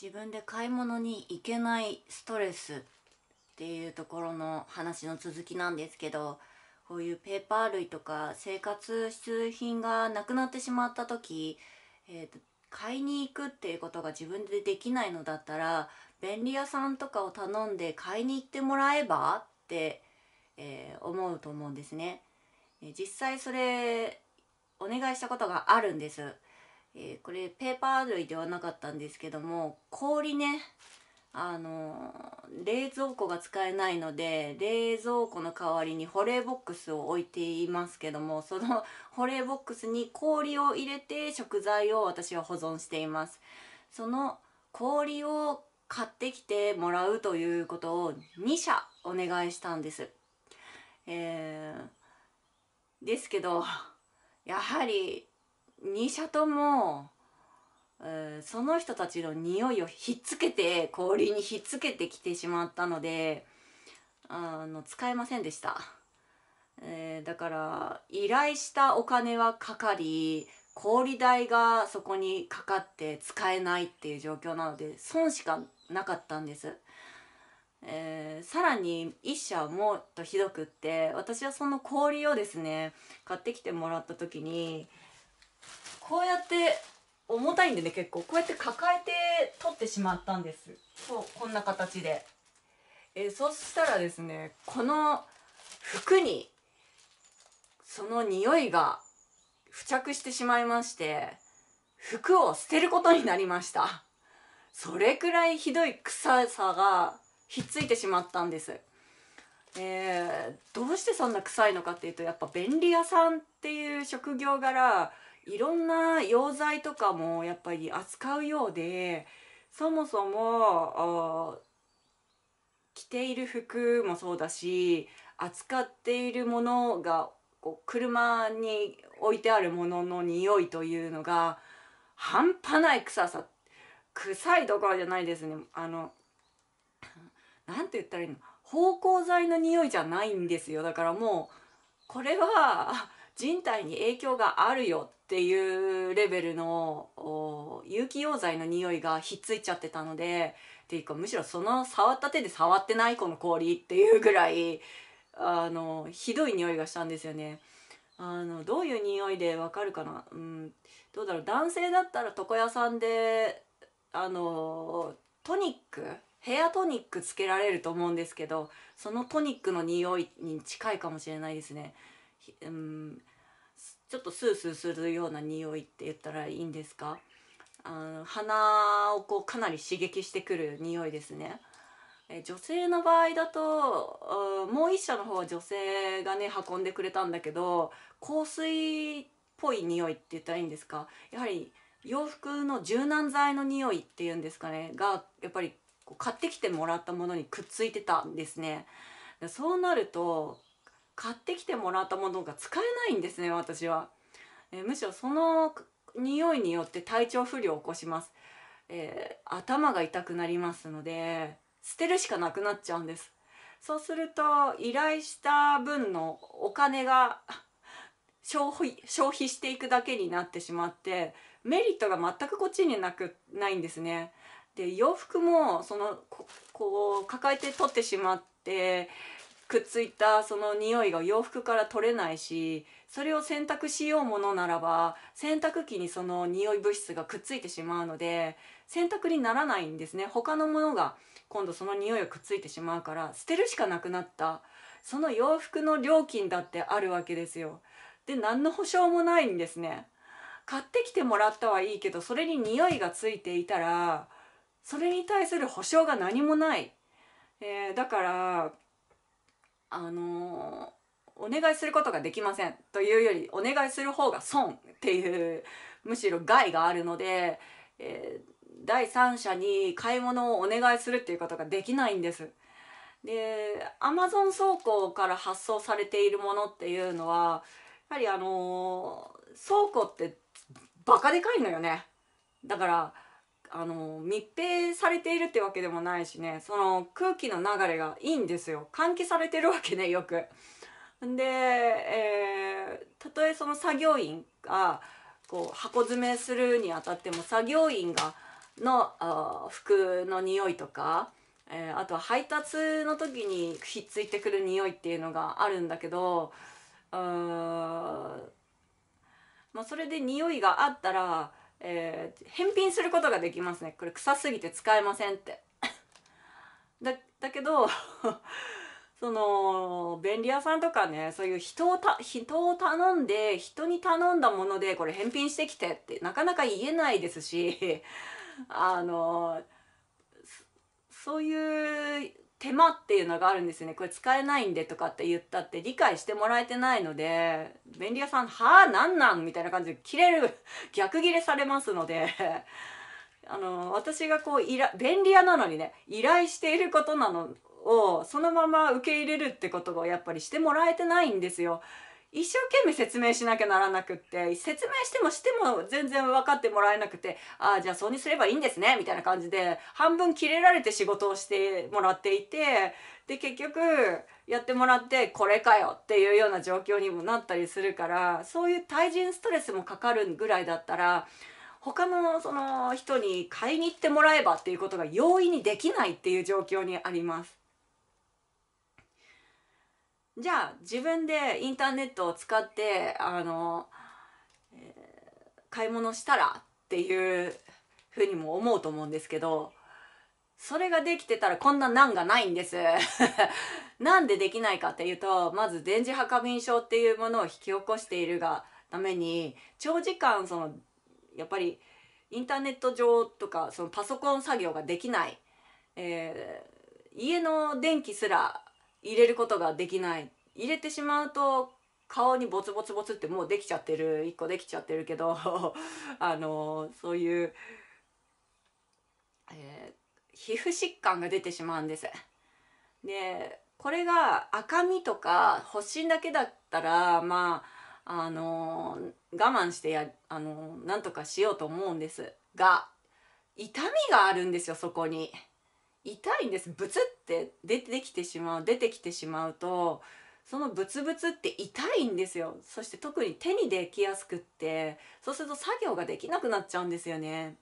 自分で買い物に行けないストレスっていうところの話の続きなんですけどこういうペーパー類とか生活必需品がなくなってしまった時、えーと、買いに行くっていうことが自分でできないのだったら便利屋さんとかを頼んで買いに行ってもらえばって、えー、思うと思うんですね。実際それお願いしたことがあるんですえー、これペーパー類ではなかったんですけども氷ねあのー、冷蔵庫が使えないので冷蔵庫の代わりに保冷ボックスを置いていますけどもその 保冷ボックスに氷を入れて食材を私は保存していますその氷を買ってきてもらうということを2社お願いしたんですえー、ですけどやはり2社とも、えー、その人たちの匂いをひっつけて氷にひっつけてきてしまったのであの使えませんでした、えー、だから依頼したお金はかかり氷代がそこにかかって使えないっていう状況なので損しかなかったんです。えー、さらに1社もっとひどくって私はその氷をですね買ってきてもらった時にこうやって重たいんでね結構こうやって抱えて取ってしまったんですそうこんな形で、えー、そしたらですねこの服にその匂いが付着してしまいまして服を捨てることになりましたそれくらいひどい臭さがひっついてしまったんです、えー、どうしてそんな臭いのかっていうとやっぱ便利屋さんっていう職業柄いろんな溶剤とかもやっぱり扱うようでそもそも着ている服もそうだし扱っているものがこう車に置いてあるものの匂いというのが半端ない臭さ臭いどころじゃないですねあの何て言ったらいいの芳香剤の匂いじゃないんですよだからもうこれは人体に影響があるよっていうレベルの有機溶剤の匂いがひっついちゃってたのでっていうかむしろその触った手で触ってないこの氷っていうぐらいあのひどい匂いがしたんですよね。あのどういう匂いでわかるかな、うん、どうだろう男性だったら床屋さんであのトニックヘアトニックつけられると思うんですけどそのトニックの匂いに近いかもしれないですね。うんちょっとスースーするような匂いって言ったらいいんですかあの鼻をこうかなり刺激してくる匂いですね。え女性の場合だともう一社の方は女性がね運んでくれたんだけど香水っぽい匂いって言ったらいいんですかやはり洋服の柔軟剤の匂いっていうんですかねがやっぱりこう買ってきてもらったものにくっついてたんですね。そうなると買ってきてもらったものが使えないんですね私は、えー、むしろその匂いによって体調不良を起こします、えー、頭が痛くなりますので捨てるしかなくなっちゃうんですそうすると依頼した分のお金が消費消費していくだけになってしまってメリットが全くこっちになくないんですね。で洋服もそのここう抱えて取ってしまってくっついたその匂いが洋服から取れないしそれを洗濯しようものならば洗濯機にその匂い物質がくっついてしまうので洗濯にならないんですね他のものが今度その匂いがくっついてしまうから捨てるしかなくなったその洋服の料金だってあるわけですよで何の保証もないんですね買ってきてもらったはいいけどそれに匂いがついていたらそれに対する保証が何もない、えー、だからあのお願いすることができませんというよりお願いする方が損っていうむしろ害があるので、えー、第三者に買い物をお願いするっていうことができないんです。で Amazon 倉庫から発送されているものっていうのはやはりあのー、倉庫ってバカでかいのよね。だからあの密閉されているってわけでもないしねその空気の流れがいいんですよ換気されてるわけねよく。で、えー、たとえその作業員がこう箱詰めするにあたっても作業員がの服の匂いとか、えー、あとは配達の時にひっついてくる匂いっていうのがあるんだけどうーまあ、それで匂いがあったらえー、返品することができますねこれ臭すぎて使えませんって だだけど その便利屋さんとかねそういう人をた人を頼んで人に頼んだものでこれ返品してきてってなかなか言えないですし あのそういう手間っていうのがあるんですよねこれ使えないんでとかって言ったって理解してもらえてないので便利屋さん「はあなんなん」みたいな感じで切れる 逆切れされますので あの私がこういら便利屋なのにね依頼していることなのをそのまま受け入れるってことをやっぱりしてもらえてないんですよ。一生懸命説明しなきゃならなくって説明してもしても全然分かってもらえなくてああじゃあそうにすればいいんですねみたいな感じで半分切れられて仕事をしてもらっていてで結局やってもらってこれかよっていうような状況にもなったりするからそういう対人ストレスもかかるぐらいだったら他のその人に買いに行ってもらえばっていうことが容易にできないっていう状況にあります。じゃあ自分でインターネットを使ってあの、えー、買い物したらっていうふうにも思うと思うんですけどそれができてたらこんな難がないんです なんでできないかっていうとまず電磁波過敏症っていうものを引き起こしているがために長時間そのやっぱりインターネット上とかそのパソコン作業ができない、えー、家の電気すら入れることができない入れてしまうと顔にボツボツボツってもうできちゃってる1個できちゃってるけど あのそういう、えー、皮膚疾患が出てしまうんです。でこれが赤みとか発疹だけだったらまああの我慢してやあのなんとかしようと思うんですが痛みがあるんですよそこに。痛いんですブツって出てきてしまう出てきてしまうとそのブツブツって痛いんですよそして特に手にできやすくってそうすると作業ができなくなっちゃうんですよね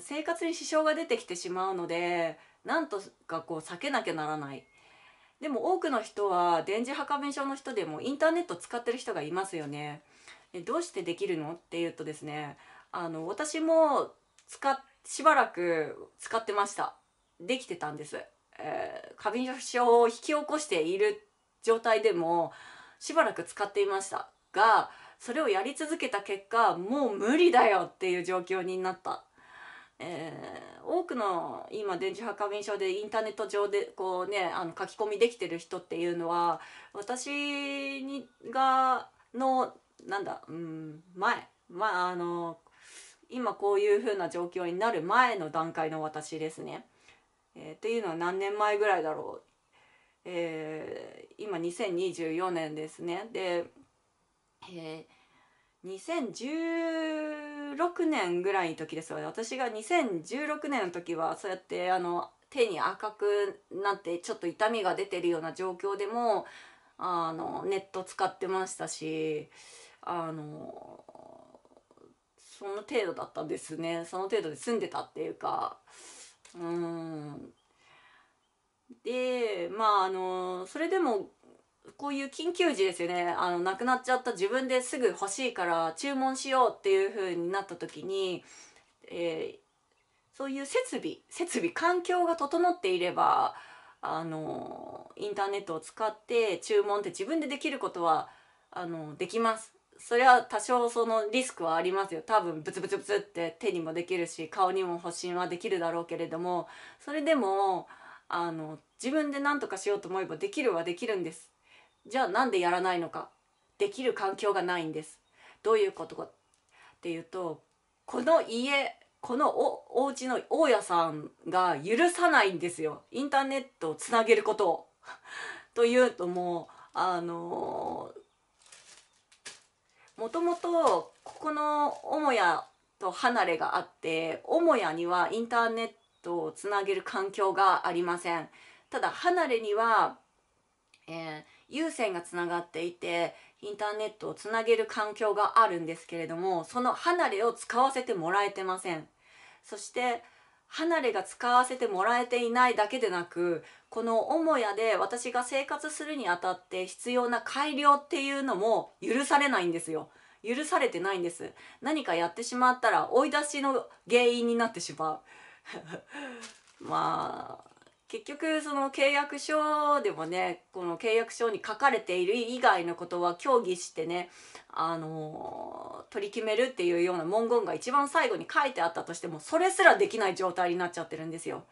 生活に支障が出てきてしまうのでなんとかこう避けなきゃならないでも多くの人は電磁波過敏症の人でもインターネット使ってる人がいますよねどうしてできるのっていうとですねあの私も使しばらく使ってましたできてたんです、えー、過敏症を引き起こしている状態でもしばらく使っていましたがそれをやり続けた結果もう無理だよっていう状況になった、えー、多くの今電磁波過敏症でインターネット上でこうねあの書き込みできてる人っていうのは私にがのなんだうん前まああの今こういう風な状況になる前の段階の私ですね。えー、っていうのは何年前ぐらいだろう、えー、今2024年ですねで、えー、2016年ぐらいの時ですよ私が2016年の時はそうやってあの手に赤くなってちょっと痛みが出てるような状況でもあのネット使ってましたしあのその程度だったんですねその程度で済んでたっていうかうんでまああのそれでもこういう緊急時ですよねあの亡くなっちゃった自分ですぐ欲しいから注文しようっていう風になった時に、えー、そういう設備設備環境が整っていればあのインターネットを使って注文って自分でできることはあのできます。それは多少そのリスクはありますよ多分ブツブツブツって手にもできるし顔にも発疹はできるだろうけれどもそれでもあの自分で何とかしようと思えばできるはできるんですじゃあなんでやらないのかできる環境がないんですどういうことかっていうとこの家このおお家の大家さんが許さないんですよインターネットをつなげることをというともうあのーもともとここの母屋と離れがあって母屋にはインターネットをつなげる環境がありませんただ離れには、えー、有線がつながっていてインターネットをつなげる環境があるんですけれどもその離れを使わせてもらえてませんそして離れが使わせてもらえていないだけでなくこの母屋で私が生活するにあたって必要な改良っていうのも許されないんですよ許されてないんです何かやってしまったら追い出しの原因になってしまう まあ結局その契約書でもねこの契約書に書かれている以外のことは協議してねあのー、取り決めるっていうような文言が一番最後に書いてあったとしてもそれすらできない状態になっちゃってるんですよ。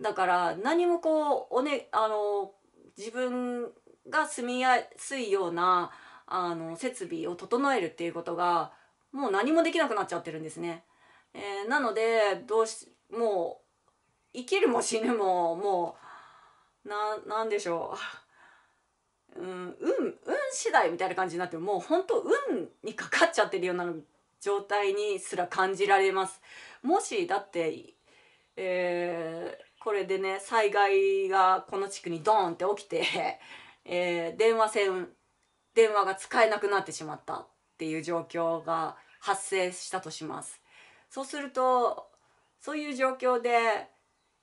だから何もこうおねあのー、自分が住みやすいようなあの設備を整えるっていうことがもう何もできなくなっちゃってるんですね。えー、なのでどうしもう生きるも死ぬももうななんでしょう、うん、運運次第みたいな感じになってもう本当運にかかっちゃってるような状態にすら感じられます。もしだって、えー、これでね災害がこの地区にドーンって起きて、えー、電話線電話が使えなくなってしまったっていう状況が発生したとします。そうするとそういう状況で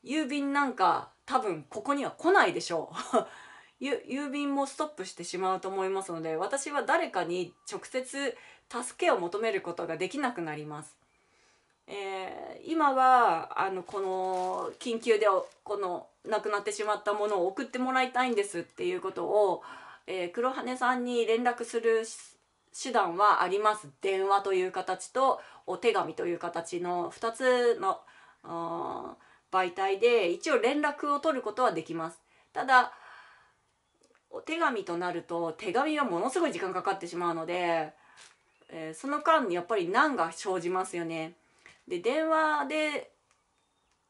郵便なんか多分ここには来ないでしょう 郵便もストップしてしまうと思いますので私は誰かに直接助けを求めることができなくなります。えー、今はあのこの緊急でこの亡くなってしまったものを送ってもらいたいんですっていうことを、えー、黒羽さんに連絡する手段はあります電話という形とお手紙という形の2つの媒体で一応連絡を取ることはできます。ただお手紙となると手紙はものすごい時間かかってしまうので、えー、その間にやっぱり難が生じますよね。で電話で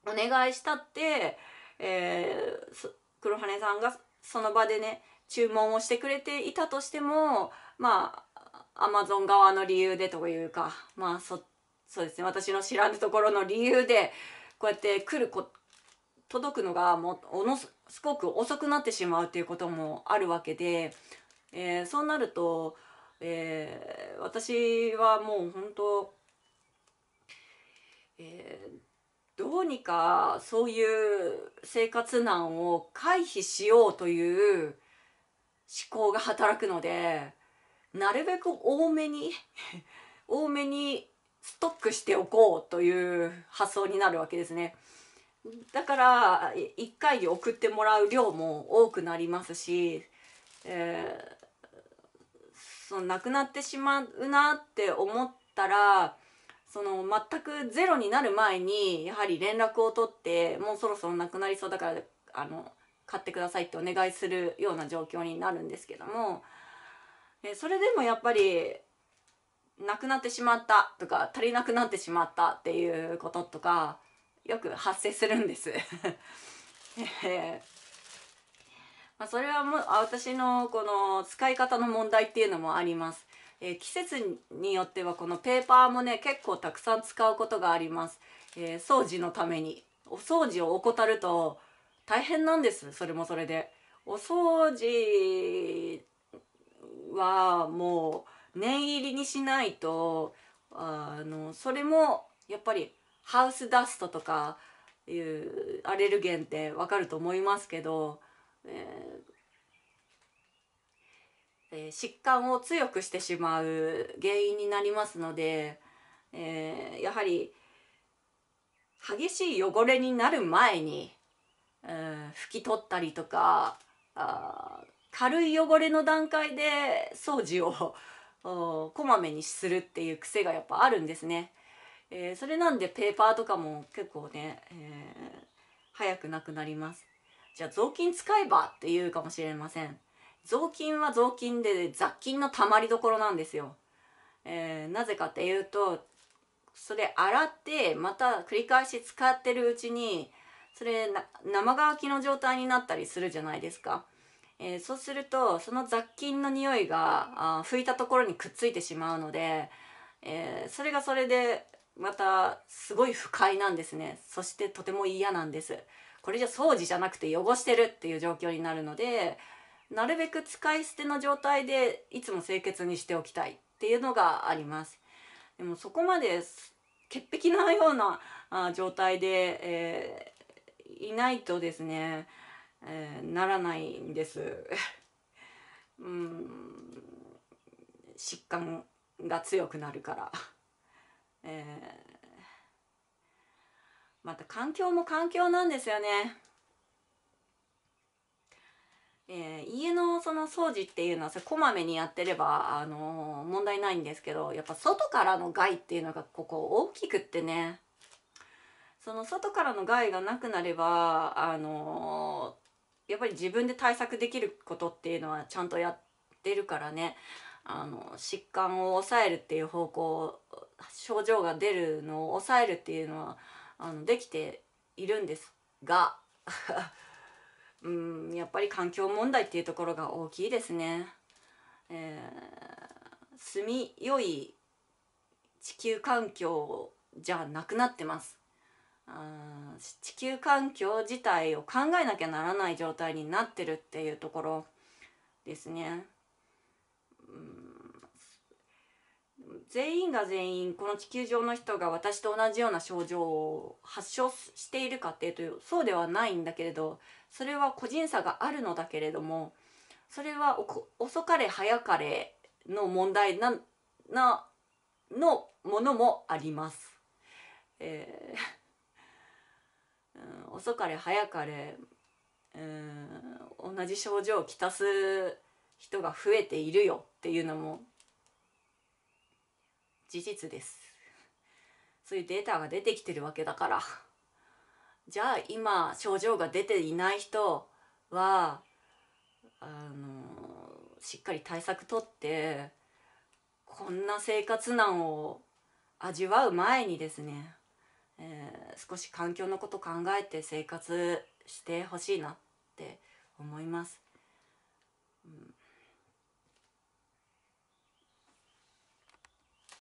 お願いしたって、えー、黒羽さんがその場でね注文をしてくれていたとしてもまあアマゾン側の理由でというかまあそそうですね私の知らぬところの理由でこうやって来るこ届くのがものすごく遅くなってしまうということもあるわけで、えー、そうなると、えー、私はもう本当、えー、どうにかそういう生活難を回避しようという思考が働くのでなるべく多めに 多めにストックしておこうという発想になるわけですね。だから1回に送ってもらう量も多くなりますし、えー、そのなくなってしまうなって思ったらその全くゼロになる前にやはり連絡を取ってもうそろそろなくなりそうだからあの買ってくださいってお願いするような状況になるんですけども、えそれでもやっぱりなくなってしまったとか足りなくなってしまったっていうこととかよく発生するんですえー、まあ、それはもう私のこの使い方の問題っていうのもあります。えー、季節によってはこのペーパーもね結構たくさん使うことがあります。えー、掃除のためにお掃除を怠ると大変なんですそれもそれで。お掃除はもう念入りにしないとあのそれもやっぱりハウスダストとかいうアレルゲンってわかると思いますけど、えー疾患を強くしてしまう原因になりますので、えー、やはり激しい汚れになる前に、えー、拭き取ったりとかあ軽い汚れの段階で掃除をこまめにするっていう癖がやっぱあるんですね。えー、それなんでペーパーとかも結構ね、えー、早くなくなります。じゃあ雑巾使えばっていうかもしれません。雑巾は雑巾で雑菌のたまりどころなんですよ。えー、なぜかっていうとそれ洗ってまた繰り返し使ってるうちにそれ生乾きの状態になったりするじゃないですか。えー、そうするとその雑菌の匂いがあ拭いたところにくっついてしまうので、えー、それがそれでまたすごい不快なんですねそしてとても嫌なんですこれじゃ掃除じゃなくて汚してるっていう状況になるのでなるべく使い捨ての状態でいつも清潔にしておきたいっていうのがありますでもそこまで潔癖のようなあ状態で、えー、いないとですねえー、ならないんですうん疾患が強くなるからえー、また環境も環境なんですよねえー、家のその掃除っていうのはこまめにやってれば、あのー、問題ないんですけどやっぱ外からの害っていうのがここ大きくってねその外からの害がなくなれば、あのやっぱり自分で対策できることっていうのはちゃんとやってるからねあの疾患を抑えるっていう方向症状が出るのを抑えるっていうのはあのできているんですが うんやっぱり環境問題っていうところが大きいですね。えー、住みよい地球環境じゃなくなってます。あ地球環境自体を考えなきゃならない状態になってるっていうところですね。全員が全員この地球上の人が私と同じような症状を発症しているかっていうとそうではないんだけれどそれは個人差があるのだけれどもそれは遅かれ早かれの問題ななのものもあります。えーうん、遅かれ早かれ、うん、同じ症状をきたす人が増えているよっていうのも事実ですそういうデータが出てきてるわけだからじゃあ今症状が出ていない人はあのしっかり対策とってこんな生活難を味わう前にですねえー、少し環境のこと考えて生活してほしいなって思います。